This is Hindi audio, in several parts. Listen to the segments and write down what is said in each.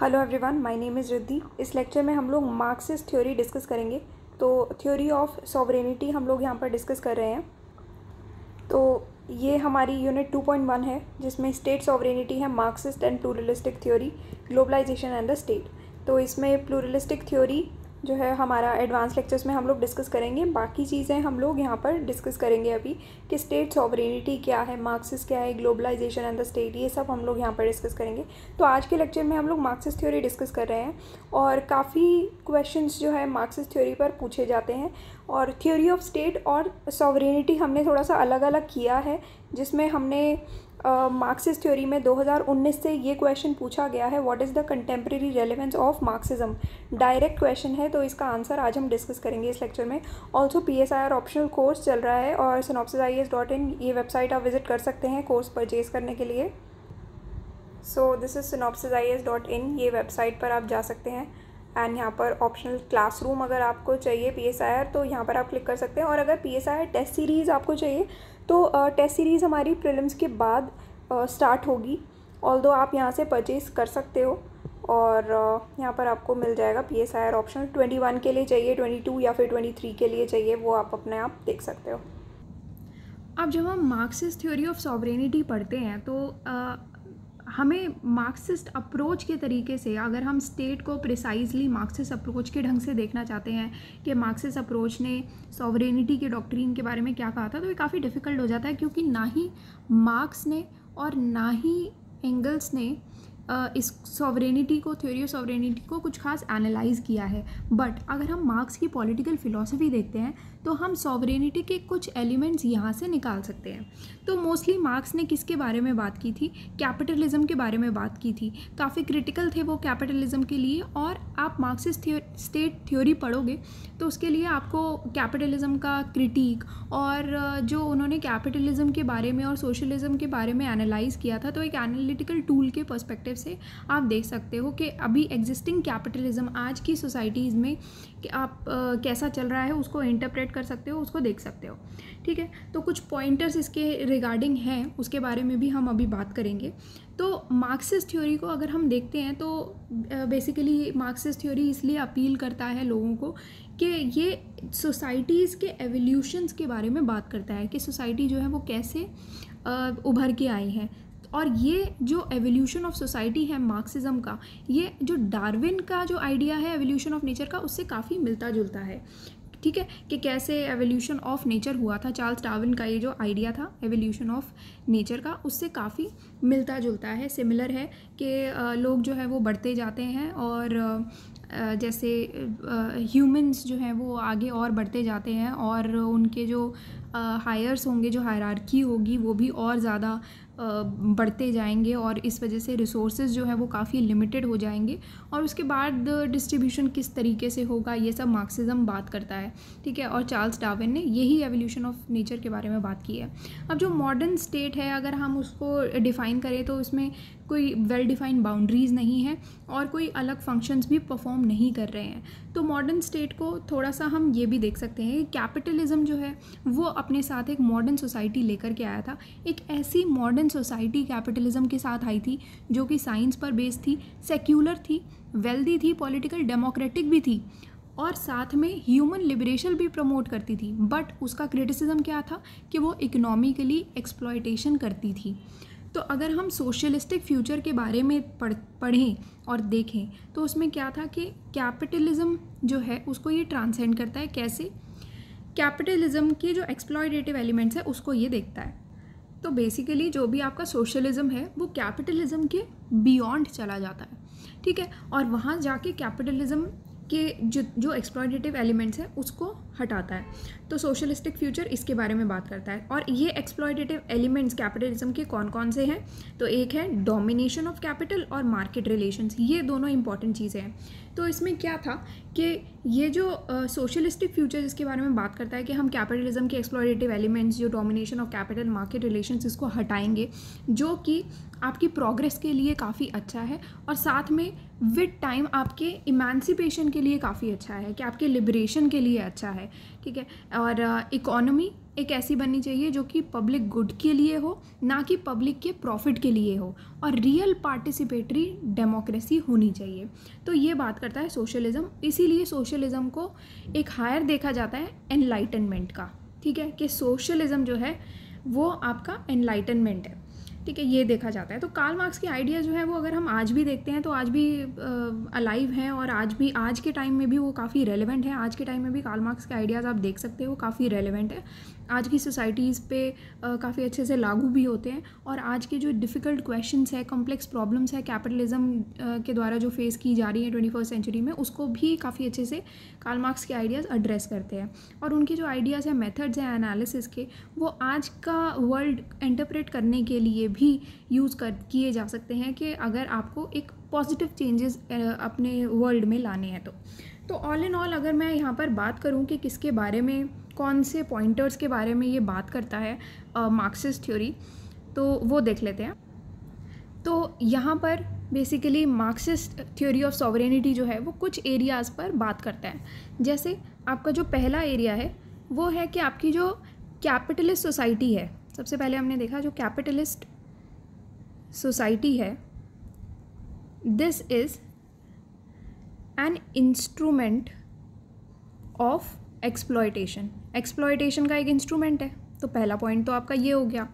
hello everyone my name is Riddhi इस लेक्चर में हम लोग मार्क्सिस्ट थ्योरी डिस्कस करेंगे तो थ्योरी ऑफ सॉवरेनिटी हम लोग यहाँ पर डिस्कस कर रहे हैं तो ये हमारी यूनिट 2.1 है जिसमें स्टेट सॉवरेनिटी है Marxist and pluralistic theory globalisation and the state तो इसमें प्लूरलिस्टिक थ्योरी जो है हमारा एडवांस लेक्चर्स में हम लोग डिस्कस करेंगे बाकी चीज़ें हम लोग यहाँ पर डिस्कस करेंगे अभी कि स्टेट सॉवरेनिटी क्या है मार्क्सिस क्या है ग्लोबलाइजेशन एंड द स्टेट ये सब हम लोग यहाँ पर डिस्कस करेंगे तो आज के लेक्चर में हम लोग मार्क्सिस थ्योरी डिस्कस कर रहे हैं और काफ़ी क्वेश्चन जो है मार्क्सिस थ्योरी पर पूछे जाते हैं और थ्योरी ऑफ स्टेट और सॉवरेनिटी हमने थोड़ा सा अलग अलग किया है जिसमें हमने मार्क्सिस थ्योरी में 2019 से ये क्वेश्चन पूछा गया है what is the contemporary relevance of Marxism direct question है तो इसका आंसर आज हम डिस्कस करेंगे इस लेक्चर में also P S I R optional course चल रहा है और synopsis I S dot in ये वेबसाइट आप विजिट कर सकते हैं कोर्स परचेज करने के लिए so this is synopsis I S dot in ये वेबसाइट पर आप जा सकते हैं एंड यहाँ पर ऑप्शनल क्लासरूम अगर आपको चाहिए पी एस आई आर तो यहाँ पर आप क्लिक कर सकते हैं और अगर P S I R test series आपको चाहिए तो टेस्ट सीरीज़ हमारी प्रिलिम्स के बाद स्टार्ट होगी ऑल दो आप यहाँ से परचेज़ कर सकते हो और यहाँ पर आपको मिल जाएगा P S I R option twenty one के लिए चाहिए ट्वेंटी टू या फिर ट्वेंटी थ्री के लिए चाहिए वो आप अपने आप देख सकते हो अब जब हम मार्क्सिस थ्योरी ऑफ सॉवरेनिटी पढ़ते हैं तो आ, हमें मार्क्सिस्ट अप्रोच के तरीके से अगर हम स्टेट को प्रिसाइजली मार्क्सिस्ट अप्रोच के ढंग से देखना चाहते हैं कि मार्क्सिस्ट अप्रोच ने सॉवरेनिटी के डॉक्ट्रीन के बारे में क्या कहा था तो ये काफ़ी डिफ़िकल्ट हो जाता है क्योंकि ना ही मार्क्स ने और ना ही एंगल्स ने इस सॉवरेनिटी को थ्योरी ऑफ सॉवरेनिटी को कुछ खास एनालाइज किया है बट अगर हम मार्क्स की पॉलिटिकल फ़िलासफ़ी देखते हैं तो हम सॉवरेनिटी के कुछ एलिमेंट्स यहाँ से निकाल सकते हैं तो मोस्टली मार्क्स ने किसके बारे में बात की थी कैपिटलिज्म के बारे में बात की थी काफ़ी क्रिटिकल थे वो कैपिटलिज्म के लिए और आप मार्क्सिस्ट थियो, स्टेट थ्योरी पढ़ोगे तो उसके लिए आपको कैपिटलिज्म का क्रिटिक और जो उन्होंने कैपिटलिज्म के बारे में और सोशलिज्म के बारे में एनालाइज किया था तो एक एनालिटिकल टूल के पर्सपेक्टिव से आप देख सकते हो कि अभी एग्जिस्टिंग कैपिटलिज्म आज की सोसाइटीज़ में आप आ, कैसा चल रहा है उसको इंटरप्रेट कर सकते हो उसको देख सकते हो ठीक है तो कुछ पॉइंटर्स इसके रिगार्डिंग हैं उसके बारे में भी हम अभी बात करेंगे तो मार्क्सिस थ्योरी को अगर हम देखते हैं तो बेसिकली मार्क्सिस थ्योरी इसलिए अपील करता है लोगों को कि ये सोसाइटीज़ के एवोल्यूशंस के बारे में बात करता है कि सोसाइटी जो है वो कैसे उभर के आई है और ये जो एवोल्यूशन ऑफ सोसाइटी है मार्क्सिज्म का ये जो डार्विन का जो आइडिया है एवोल्यूशन ऑफ नेचर का उससे काफ़ी मिलता जुलता है ठीक है कि कैसे एवोल्यूशन ऑफ नेचर हुआ था चार्ल्स डार्विन का ये जो आइडिया था एवोल्यूशन ऑफ नेचर का उससे काफ़ी मिलता जुलता है सिमिलर है कि लोग जो है वो बढ़ते जाते हैं और जैसे ह्यूमंस जो हैं वो आगे और बढ़ते जाते हैं और उनके जो हायर्स होंगे जो हायरार्की होगी वो भी और ज़्यादा बढ़ते जाएंगे और इस वजह से रिसोर्सेज जो है वो काफ़ी लिमिटेड हो जाएंगे और उसके बाद डिस्ट्रीब्यूशन किस तरीके से होगा ये सब मार्क्सिज्म बात करता है ठीक है और चार्ल्स डाविन ने यही एवोल्यूशन ऑफ नेचर के बारे में बात की है अब जो मॉडर्न स्टेट है अगर हम उसको डिफ़ाइन करें तो उसमें कोई वेल डिफाइंड बाउंड्रीज़ नहीं है और कोई अलग फंक्शंस भी परफॉर्म नहीं कर रहे हैं तो मॉडर्न स्टेट को थोड़ा सा हम ये भी देख सकते हैं कैपिटलिज़म जो है वो अपने साथ एक मॉडर्न सोसाइटी लेकर के आया था एक ऐसी मॉडर्न मॉडर्न सोसाइटी कैपिटलिज्म के साथ आई थी जो कि साइंस पर बेस्ड थी सेक्यूलर थी वेल्दी थी पॉलिटिकल डेमोक्रेटिक भी थी और साथ में ह्यूमन लिबरेशन भी प्रमोट करती थी बट उसका क्रिटिसिज्म क्या था कि वो इकोनॉमिकली एक्सप्लॉयटेशन करती थी तो अगर हम सोशलिस्टिक फ्यूचर के बारे में पढ़ पढ़ें और देखें तो उसमें क्या था कि कैपिटलिज्म जो है उसको ये ट्रांसेंड करता है कैसे कैपिटलिज्म के जो एक्सप्लॉयटेटिव एलिमेंट्स है उसको ये देखता है तो बेसिकली जो भी आपका सोशलिज्म है वो कैपिटलिज्म के बियॉन्ड चला जाता है ठीक है और वहाँ जाके कैपिटलिज्म के जो जो एक्सप्लॉयटेटिव एलिमेंट्स हैं उसको हटाता है तो सोशलिस्टिक फ्यूचर इसके बारे में बात करता है और ये एक्सप्लॉयटेटिव एलिमेंट्स कैपिटलिज्म के कौन कौन से हैं तो एक है डोमिनेशन ऑफ कैपिटल और मार्केट रिलेशंस ये दोनों इंपॉर्टेंट चीज़ें हैं तो इसमें क्या था कि ये जो सोशलिस्टिक uh, फ्यूचर जिसके बारे में बात करता है कि हम कैपिटलिज्म के एक्सप्लोरेटिव एलिमेंट्स जो domination of capital market relation इसको हटाएंगे जो कि आपकी प्रोग्रेस के लिए काफ़ी अच्छा है और साथ में विद टाइम आपके इमानसिपेशन के लिए काफ़ी अच्छा है कि आपके लिबरेशन के लिए अच्छा है ठीक है और इकोनॉमी uh, एक ऐसी बननी चाहिए जो कि पब्लिक गुड के लिए हो ना कि पब्लिक के प्रॉफिट के लिए हो और रियल पार्टिसिपेटरी डेमोक्रेसी होनी चाहिए तो ये बात करता है सोशलिज़म इसीलिए सोशलिज़म को एक हायर देखा जाता है एनलाइटनमेंट का ठीक है कि सोशलिज़म जो है वो आपका एनलाइटनमेंट है ठीक है ये देखा जाता है तो कार्ल मार्क्स की आइडिया जो है वो अगर हम आज भी देखते हैं तो आज भी अलाइव हैं और आज भी आज के टाइम में भी वो काफ़ी रेलिवेंट है आज के टाइम में भी कार्ल मार्क्स के आइडियाज़ आप देख सकते हैं वो काफ़ी रेलिवेंट है आज की सोसाइटीज़ पे काफ़ी अच्छे से लागू भी होते हैं और आज के जो डिफ़िकल्ट क्वेश्चंस है कॉम्प्लेक्स प्रॉब्लम्स है कैपिटलिज्म के द्वारा जो फेस की जा रही है ट्वेंटी फर्स्ट सेंचुरी में उसको भी काफ़ी अच्छे से कार्ल मार्क्स के आइडियाज़ एड्रेस करते हैं और उनके जो आइडियाज़ हैं मेथड्स हैं एनालिसिस के वो आज का वर्ल्ड इंटरप्रेट करने के लिए भी यूज़ कर किए जा सकते हैं कि अगर आपको एक पॉजिटिव चेंजेस अपने वर्ल्ड में लाने हैं तो तो ऑल इन ऑल अगर मैं यहाँ पर बात करूँ कि किसके बारे में कौन से पॉइंटर्स के बारे में ये बात करता है मार्क्सिस्ट uh, थ्योरी तो वो देख लेते हैं तो यहाँ पर basically Marxist theory of sovereignty जो है वो कुछ एरियाज़ पर बात करता है जैसे आपका जो पहला एरिया है वो है कि आपकी जो कैपिटलिस्ट सोसाइटी है सबसे पहले हमने देखा जो कैपिटलिस्ट सोसाइटी है this is an instrument of exploitation exploitation का एक इंस्ट्रूमेंट है तो पहला पॉइंट तो आपका ये हो गया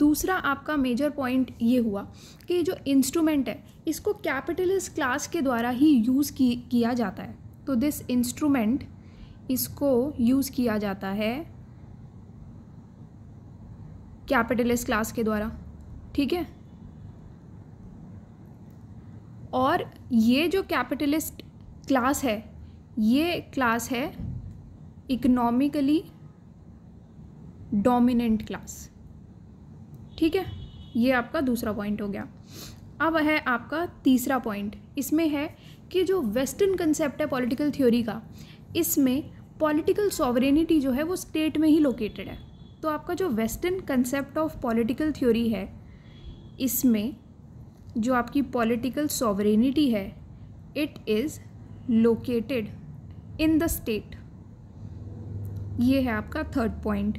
दूसरा आपका मेजर पॉइंट ये हुआ कि जो इंस्ट्रूमेंट है इसको कैपिटलिस्ट क्लास के द्वारा ही यूज़ की, किया जाता है तो दिस इंस्ट्रूमेंट इसको यूज़ किया जाता है कैपिटलिस्ट क्लास के द्वारा ठीक है और ये जो कैपिटलिस्ट क्लास है ये क्लास है इकोनॉमिकली डोमिनेंट क्लास ठीक है ये आपका दूसरा पॉइंट हो गया अब है आपका तीसरा पॉइंट इसमें है कि जो वेस्टर्न कंसेप्ट है पॉलिटिकल थ्योरी का इसमें पॉलिटिकल सॉवरेनिटी जो है वो स्टेट में ही लोकेटेड है तो आपका जो western concept of political theory है इसमें जो आपकी पॉलिटिकल सॉवरेनिटी है it is located in the state ये है आपका थर्ड पॉइंट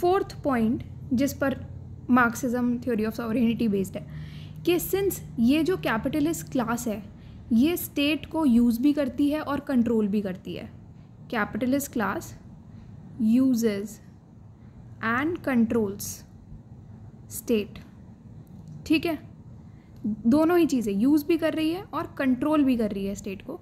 फोर्थ पॉइंट जिस पर Marxism theory of sovereignty based है कि सिंस ये जो कैपिटलिस्ट क्लास है ये स्टेट को यूज़ भी करती है और कंट्रोल भी करती है capitalist class uses and controls state ठीक है दोनों ही चीज़ें यूज़ भी कर रही है और कंट्रोल भी कर रही है स्टेट को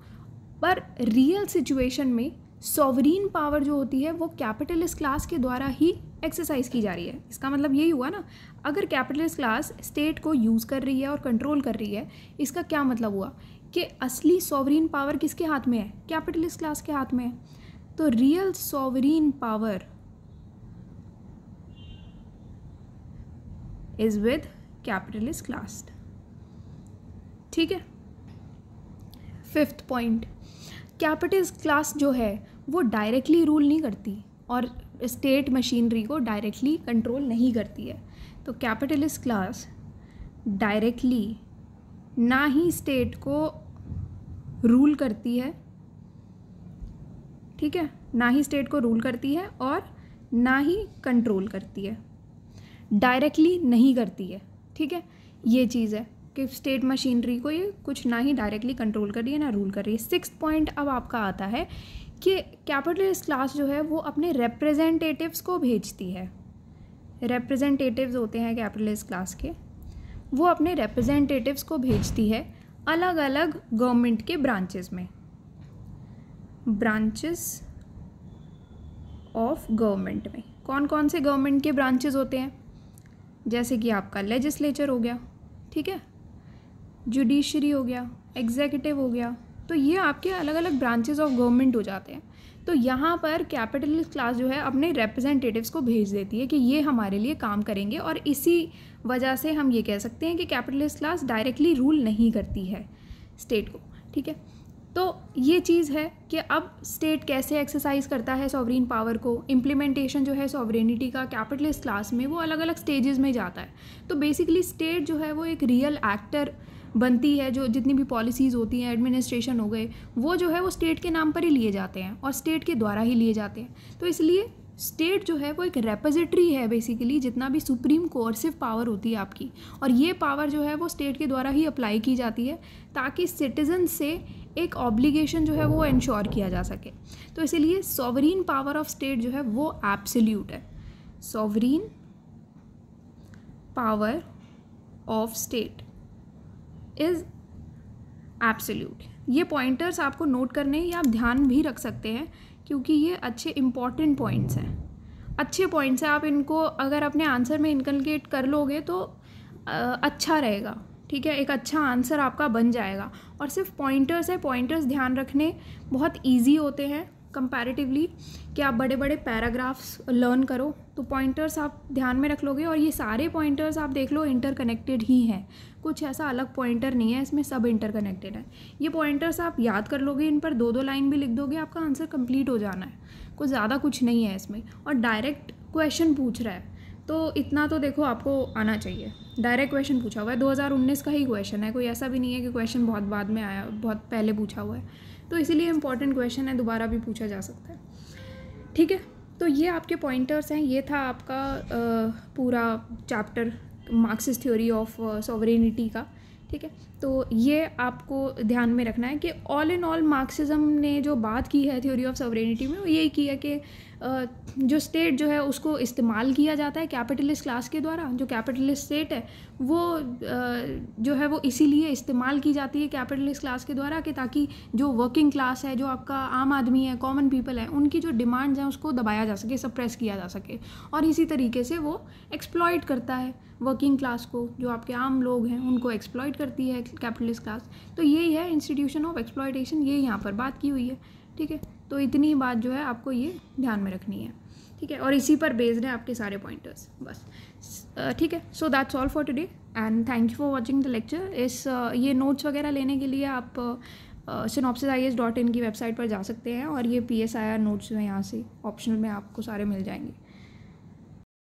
पर रियल सिचुएशन में सॉवरीन पावर जो होती है वो कैपिटलिस्ट क्लास के द्वारा ही एक्सरसाइज की जा रही है इसका मतलब यही हुआ ना अगर कैपिटलिस्ट क्लास स्टेट को यूज़ कर रही है और कंट्रोल कर रही है इसका क्या मतलब हुआ कि असली सॉवरीन पावर किसके हाथ में है कैपिटलिस्ट क्लास के हाथ में है तो real sovereign power is with capitalist class ठीक है फिफ्थ पॉइंट कैपिटल क्लास जो है वो डायरेक्टली रूल नहीं करती और स्टेट मशीनरी को डायरेक्टली कंट्रोल नहीं करती है तो कैपिटलिस्ट क्लास डायरेक्टली ना ही स्टेट को रूल करती है ठीक है ना ही स्टेट को रूल करती है और ना ही कंट्रोल करती है डायरेक्टली नहीं करती है ठीक है ये चीज़ है कि स्टेट मशीनरी को ये कुछ ना ही डायरेक्टली कंट्रोल कर रही है ना रूल कर रही है सिक्स पॉइंट अब आपका आता है कि कैपिटलिस्ट क्लास जो है वो अपने रिप्रेजेंटेटिव्स को भेजती है रिप्रेजेंटेटिव्स होते हैं कैपिटलिस्ट क्लास के वो अपने रिप्रेजेंटेटिव्स को भेजती है अलग अलग गवर्नमेंट के ब्रांचेस में ब्रांचेस ऑफ गवर्नमेंट में कौन कौन से गवर्नमेंट के ब्रांचेस होते हैं जैसे कि आपका लेजिस्लेचर हो गया ठीक है जुडिशरी हो गया एग्जीक्यूटिव हो गया तो ये आपके अलग अलग ब्रांचेज ऑफ गवर्नमेंट हो जाते हैं तो यहाँ पर कैपिटल क्लास जो है अपने रिप्रेजेंटेटिव्स को भेज देती है कि ये हमारे लिए काम करेंगे और इसी वजह से हम ये कह सकते हैं कि कैपिटलिस्ट क्लास डायरेक्टली रूल नहीं करती है स्टेट को ठीक है तो ये चीज़ है कि अब स्टेट कैसे एक्सरसाइज करता है सॉवरीन पावर को इम्प्लीमेंटेशन जो है सॉवरेनिटी का कैपिटलिस्ट क्लास में वो अलग अलग स्टेजेस में जाता है तो बेसिकली स्टेट जो है वो एक रियल एक्टर बनती है जो जितनी भी पॉलिसीज़ होती हैं एडमिनिस्ट्रेशन हो गए वो जो है वो स्टेट के नाम पर ही लिए जाते हैं और स्टेट के द्वारा ही लिए जाते हैं तो इसलिए स्टेट जो है वो एक रेपोजिटरी है बेसिकली जितना भी सुप्रीम कोर्सिव पावर होती है आपकी और ये पावर जो है वो स्टेट के द्वारा ही अप्लाई की जाती है ताकि सिटीजन से एक ऑब्लिगेशन जो है वो इंश्योर किया जा सके तो इसलिए सॉवरीन पावर ऑफ स्टेट जो है वो एब्सोल्यूट है sovereign power of state is absolute ये पॉइंटर्स आपको नोट करने या आप ध्यान भी रख सकते हैं क्योंकि ये अच्छे इम्पॉर्टेंट पॉइंट्स हैं अच्छे पॉइंट्स हैं आप इनको अगर अपने आंसर में इनकलकेट कर लोगे तो अच्छा रहेगा ठीक है एक अच्छा आंसर आपका बन जाएगा और सिर्फ पॉइंटर्स है पॉइंटर्स ध्यान रखने बहुत ईजी होते हैं कंपैरेटिवली कि आप बड़े बड़े पैराग्राफ्स लर्न करो तो पॉइंटर्स आप ध्यान में रख लोगे और ये सारे पॉइंटर्स आप देख लो इंटरकनेक्टेड ही हैं कुछ ऐसा अलग पॉइंटर नहीं है इसमें सब इंटरकनेक्टेड है ये पॉइंटर्स आप याद कर लोगे इन पर दो दो लाइन भी लिख दोगे आपका आंसर कंप्लीट हो जाना है कुछ ज़्यादा कुछ नहीं है इसमें और डायरेक्ट क्वेश्चन पूछ रहा है तो इतना तो देखो आपको आना चाहिए डायरेक्ट क्वेश्चन पूछा हुआ है 2019 का ही क्वेश्चन है कोई ऐसा भी नहीं है कि क्वेश्चन बहुत बाद में आया बहुत पहले पूछा हुआ है तो इसीलिए इंपॉर्टेंट क्वेश्चन है दोबारा भी पूछा जा सकता है ठीक है तो ये आपके पॉइंटर्स हैं ये था आपका आ, पूरा chapter Marxist theory of sovereignty का ठीक है तो ये आपको ध्यान में रखना है कि ऑल इन ऑल मार्क्सिज्म ने जो बात की है थ्योरी ऑफ सॉवरेनिटी में वो यही किया कि जो स्टेट जो है उसको इस्तेमाल किया जाता है कैपिटलिस्ट क्लास के द्वारा जो कैपिटलिस्ट स्टेट है वो जो है वो इसीलिए इस्तेमाल की जाती है कैपिटलिस्ट क्लास के द्वारा कि ताकि जो वर्किंग क्लास है जो आपका आम आदमी है कॉमन पीपल है उनकी जो डिमांड्स हैं उसको दबाया जा सके सप्रेस किया जा सके और इसी तरीके से वो एक्सप्लॉयट करता है वर्किंग क्लास को जो आपके आम लोग हैं उनको एक्सप्लॉयट करती है कैपिटलिस्ट क्लास तो यही है इंस्टीट्यूशन ऑफ एक्सप्लॉयटेशन ये यहाँ पर बात की हुई है ठीक है तो इतनी बात जो है आपको ये ध्यान में रखनी है ठीक है और इसी पर बेस्ड है आपके सारे पॉइंटर्स बस ठीक है so that's all for today and thank you for watching the lecture इस ये नोट्स वगैरह लेने के लिए आप synopsis I S dot in की वेबसाइट पर जा सकते हैं और ये P S I R notes जो हैं यहाँ से ऑप्शनल में आपको सारे मिल जाएंगे